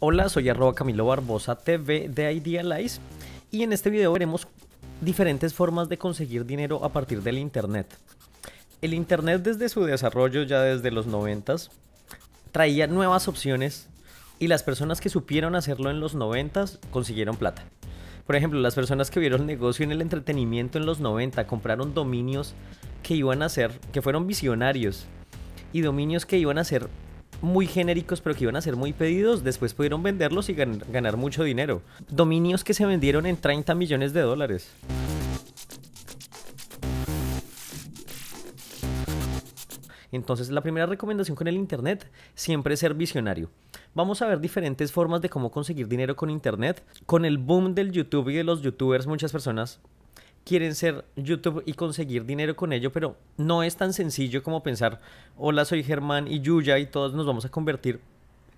Hola, soy arroba Camilo Barbosa TV de Idealize y en este video veremos diferentes formas de conseguir dinero a partir del Internet. El Internet desde su desarrollo, ya desde los 90, traía nuevas opciones y las personas que supieron hacerlo en los 90 consiguieron plata. Por ejemplo, las personas que vieron negocio en el entretenimiento en los 90 compraron dominios que iban a ser, que fueron visionarios y dominios que iban a ser muy genéricos pero que iban a ser muy pedidos, después pudieron venderlos y ganar mucho dinero. Dominios que se vendieron en 30 millones de dólares. Entonces la primera recomendación con el Internet siempre ser visionario. Vamos a ver diferentes formas de cómo conseguir dinero con Internet. Con el boom del YouTube y de los youtubers muchas personas quieren ser YouTube y conseguir dinero con ello, pero no es tan sencillo como pensar, hola, soy Germán y Yuya y todos nos vamos a convertir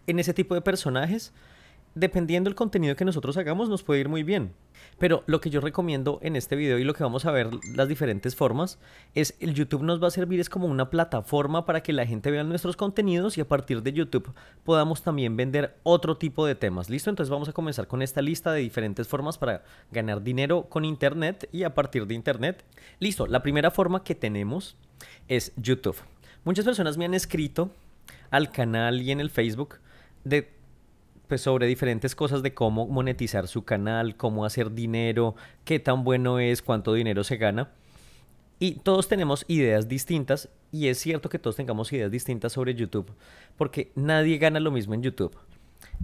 en ese tipo de personajes dependiendo del contenido que nosotros hagamos, nos puede ir muy bien. Pero lo que yo recomiendo en este video y lo que vamos a ver las diferentes formas es el YouTube nos va a servir es como una plataforma para que la gente vea nuestros contenidos y a partir de YouTube podamos también vender otro tipo de temas. ¿Listo? Entonces vamos a comenzar con esta lista de diferentes formas para ganar dinero con Internet y a partir de Internet. Listo, la primera forma que tenemos es YouTube. Muchas personas me han escrito al canal y en el Facebook de pues sobre diferentes cosas de cómo monetizar su canal, cómo hacer dinero, qué tan bueno es, cuánto dinero se gana. Y todos tenemos ideas distintas y es cierto que todos tengamos ideas distintas sobre YouTube, porque nadie gana lo mismo en YouTube.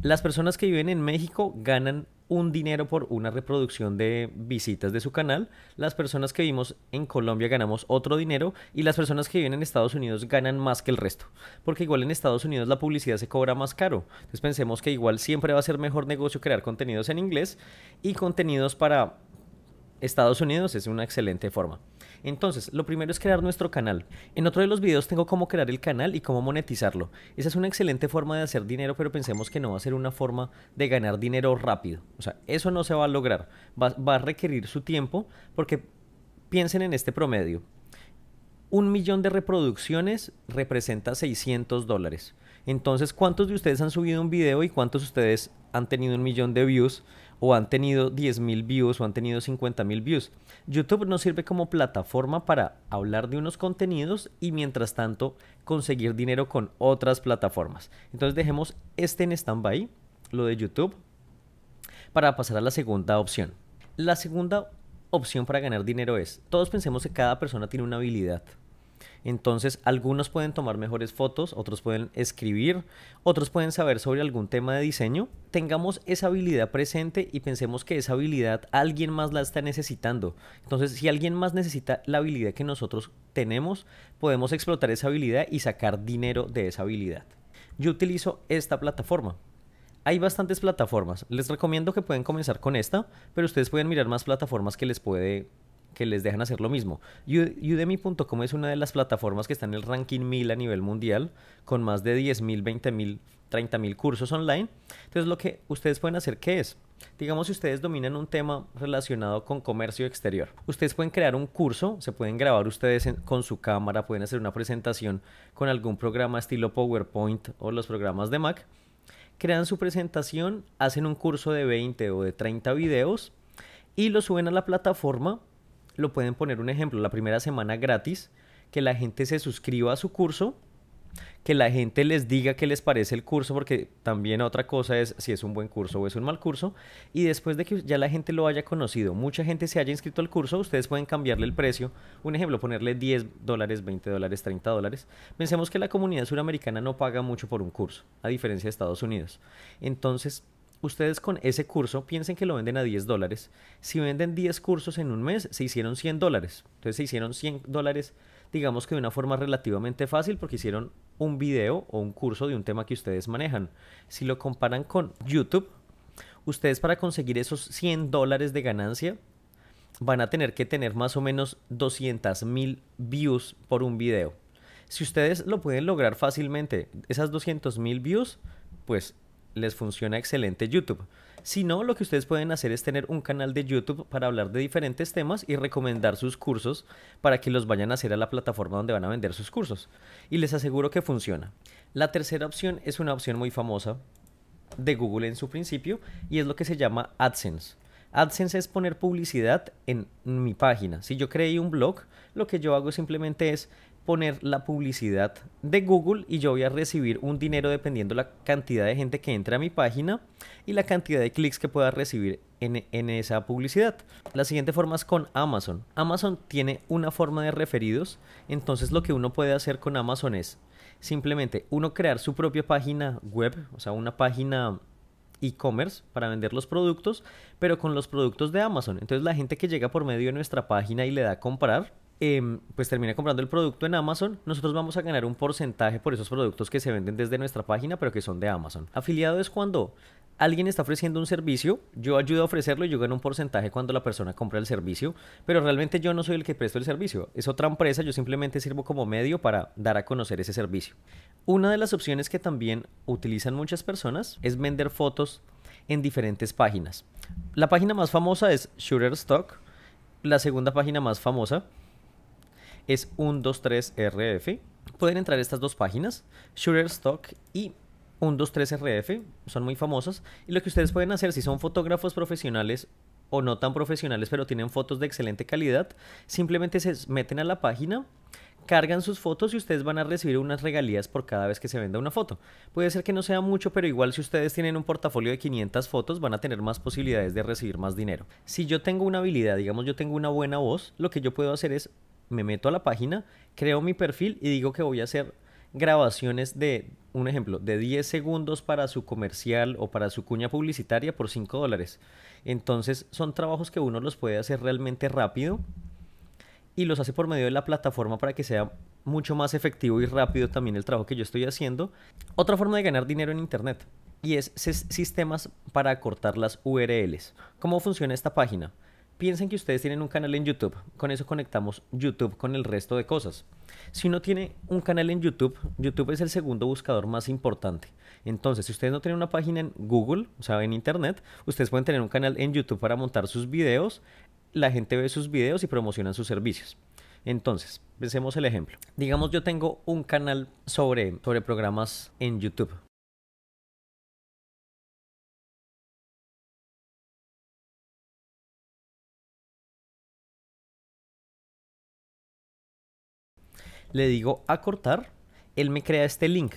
Las personas que viven en México ganan un dinero por una reproducción de visitas de su canal. Las personas que vimos en Colombia ganamos otro dinero y las personas que viven en Estados Unidos ganan más que el resto. Porque igual en Estados Unidos la publicidad se cobra más caro. Entonces pensemos que igual siempre va a ser mejor negocio crear contenidos en inglés y contenidos para Estados Unidos es una excelente forma. Entonces, lo primero es crear nuestro canal. En otro de los videos tengo cómo crear el canal y cómo monetizarlo. Esa es una excelente forma de hacer dinero, pero pensemos que no va a ser una forma de ganar dinero rápido. O sea, eso no se va a lograr. Va, a requerir su tiempo porque piensen en este promedio. Un millón de reproducciones representa 600 dólares. Entonces, ¿cuántos de ustedes han subido un video y cuántos de ustedes han tenido un millón de views o han tenido 10.000 mil views o han tenido 50 mil views? YouTube nos sirve como plataforma para hablar de unos contenidos y mientras tanto conseguir dinero con otras plataformas. Entonces, dejemos este en standby, lo de YouTube, para pasar a la segunda opción. La segunda opción para ganar dinero es, todos pensemos que cada persona tiene una habilidad. Entonces, algunos pueden tomar mejores fotos, otros pueden escribir, otros pueden saber sobre algún tema de diseño. Tengamos esa habilidad presente y pensemos que esa habilidad alguien más la está necesitando. Entonces, si alguien más necesita la habilidad que nosotros tenemos, podemos explotar esa habilidad y sacar dinero de esa habilidad. Yo utilizo esta plataforma. Hay bastantes plataformas. Les recomiendo que pueden comenzar con esta, pero ustedes pueden mirar más plataformas que les puede que les dejan hacer lo mismo. Udemy.com es una de las plataformas que está en el ranking 1000 a nivel mundial, con más de 10.000, 20.000, 30.000 cursos online. Entonces, lo que ustedes pueden hacer, ¿qué es? Digamos, si ustedes dominan un tema relacionado con comercio exterior, ustedes pueden crear un curso, se pueden grabar ustedes con su cámara, pueden hacer una presentación con algún programa estilo PowerPoint o los programas de Mac. Crean su presentación, hacen un curso de 20 o de 30 videos y lo suben a la plataforma lo pueden poner un ejemplo, la primera semana gratis, que la gente se suscriba a su curso, que la gente les diga qué les parece el curso, porque también otra cosa es si es un buen curso o es un mal curso, y después de que ya la gente lo haya conocido, mucha gente se haya inscrito al curso, ustedes pueden cambiarle el precio, un ejemplo, ponerle 10 dólares, 20 dólares, 30 dólares. Pensemos que la comunidad suramericana no paga mucho por un curso, a diferencia de Estados Unidos. Entonces, ustedes con ese curso, piensen que lo venden a 10 dólares. Si venden 10 cursos en un mes, se hicieron 100 dólares. Entonces se hicieron 100 dólares, digamos que de una forma relativamente fácil, porque hicieron un video o un curso de un tema que ustedes manejan. Si lo comparan con YouTube, ustedes para conseguir esos 100 dólares de ganancia, van a tener que tener más o menos 200 mil views por un video. Si ustedes lo pueden lograr fácilmente, esas 200 mil views, pues les funciona excelente YouTube. Si no, lo que ustedes pueden hacer es tener un canal de YouTube para hablar de diferentes temas y recomendar sus cursos para que los vayan a hacer a la plataforma donde van a vender sus cursos. Y les aseguro que funciona. La tercera opción es una opción muy famosa de Google en su principio y es lo que se llama AdSense. AdSense es poner publicidad en mi página. Si yo creé un blog, lo que yo hago simplemente es poner la publicidad de Google y yo voy a recibir un dinero dependiendo la cantidad de gente que entre a mi página y la cantidad de clics que pueda recibir en, en, esa publicidad. La siguiente forma es con Amazon. Amazon tiene una forma de referidos, entonces lo que uno puede hacer con Amazon es simplemente uno crear su propia página web, o sea, una página e-commerce para vender los productos, pero con los productos de Amazon. Entonces la gente que llega por medio de nuestra página y le da a comprar, Em, pues termina comprando el producto en Amazon, nosotros vamos a ganar un porcentaje por esos productos que se venden desde nuestra página, pero que son de Amazon. Afiliado es cuando alguien está ofreciendo un servicio, yo ayudo a ofrecerlo y yo gano un porcentaje cuando la persona compra el servicio, pero realmente yo no soy el que presto el servicio, es otra empresa, yo simplemente sirvo como medio para dar a conocer ese servicio. Una de las opciones que también utilizan muchas personas es vender fotos en diferentes páginas. La página más famosa es Shutterstock, la segunda página más famosa es 123RF. Pueden entrar estas dos páginas, Shutterstock y 123RF, son muy famosas. Y lo que ustedes pueden hacer, si son fotógrafos profesionales o no tan profesionales, pero tienen fotos de excelente calidad, simplemente se meten a la página, cargan sus fotos y ustedes van a recibir unas regalías por cada vez que se venda una foto. Puede ser que no sea mucho, pero igual si ustedes tienen un portafolio de 500 fotos van a tener más posibilidades de recibir más dinero. Si yo tengo una habilidad, digamos yo tengo una buena voz, lo que yo puedo hacer es me meto a la página, creo mi perfil y digo que voy a hacer grabaciones de, un ejemplo, de 10 segundos para su comercial o para su cuña publicitaria por 5 dólares. Entonces son trabajos que uno los puede hacer realmente rápido y los hace por medio de la plataforma para que sea mucho más efectivo y rápido también el trabajo que yo estoy haciendo. Otra forma de ganar dinero en Internet y es sistemas para cortar las URLs. ¿Cómo funciona esta página? piensen que ustedes tienen un canal en YouTube. Con eso conectamos YouTube con el resto de cosas. Si no tiene un canal en YouTube, YouTube es el segundo buscador más importante. Entonces, si ustedes no tienen una página en Google, o sea, en Internet, ustedes pueden tener un canal en YouTube para montar sus videos. La gente ve sus videos y promocionan sus servicios. Entonces, pensemos el ejemplo. Digamos yo tengo un canal sobre, sobre programas en YouTube. le digo a cortar él me crea este link.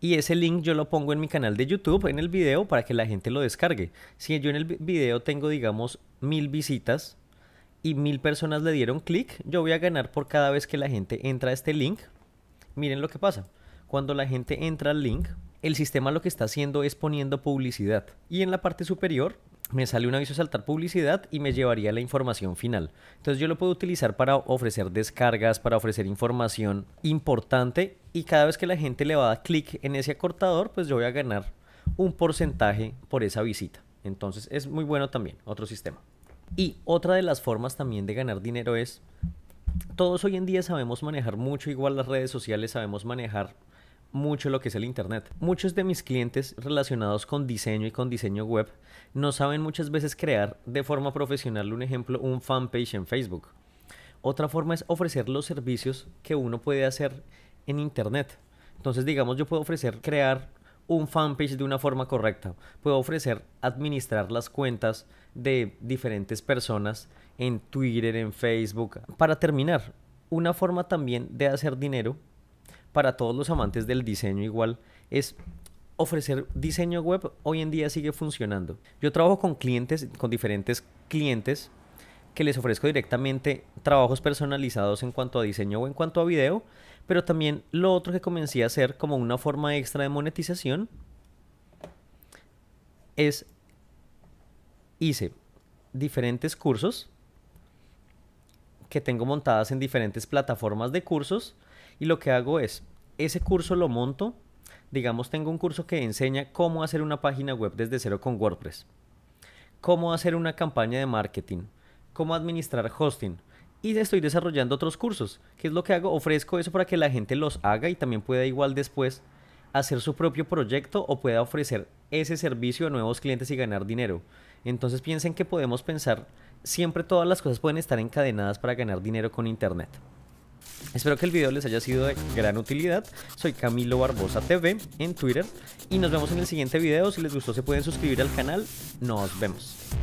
Y ese link yo lo pongo en mi canal de YouTube, en el video, para que la gente lo descargue. Si yo en el video tengo, digamos, mil visitas y mil personas le dieron clic, yo voy a ganar por cada vez que la gente entra a este link. Miren lo que pasa. Cuando la gente entra al link, el sistema lo que está haciendo es poniendo publicidad. Y en la parte superior me sale un aviso saltar publicidad y me llevaría la información final. Entonces yo lo puedo utilizar para ofrecer descargas, para ofrecer información importante y cada vez que la gente le va a dar clic en ese acortador, pues yo voy a ganar un porcentaje por esa visita. Entonces es muy bueno también, otro sistema. Y otra de las formas también de ganar dinero es, todos hoy en día sabemos manejar mucho igual las redes sociales, sabemos manejar mucho lo que es el Internet. Muchos de mis clientes relacionados con diseño y con diseño web no saben muchas veces crear de forma profesional, un ejemplo, un fanpage en Facebook. Otra forma es ofrecer los servicios que uno puede hacer en Internet. Entonces, digamos, yo puedo ofrecer crear un fanpage de una forma correcta. Puedo ofrecer administrar las cuentas de diferentes personas en Twitter, en Facebook. Para terminar, una forma también de hacer dinero para todos los amantes del diseño igual es ofrecer diseño web hoy en día sigue funcionando. Yo trabajo con clientes, con diferentes clientes que les ofrezco directamente trabajos personalizados en cuanto a diseño o en cuanto a video, pero también lo otro que comencé a hacer como una forma extra de monetización es hice diferentes cursos que tengo montadas en diferentes plataformas de cursos y lo que hago es, ese curso lo monto, digamos, tengo un curso que enseña cómo hacer una página web desde cero con WordPress, cómo hacer una campaña de marketing, cómo administrar hosting. Y estoy desarrollando otros cursos. ¿Qué es lo que hago? Ofrezco eso para que la gente los haga y también pueda igual después hacer su propio proyecto o pueda ofrecer ese servicio a nuevos clientes y ganar dinero. Entonces piensen que podemos pensar, siempre todas las cosas pueden estar encadenadas para ganar dinero con Internet. Espero que el video les haya sido de gran utilidad. Soy Camilo Barbosa TV en Twitter y nos vemos en el siguiente video. Si les gustó se pueden suscribir al canal. Nos vemos.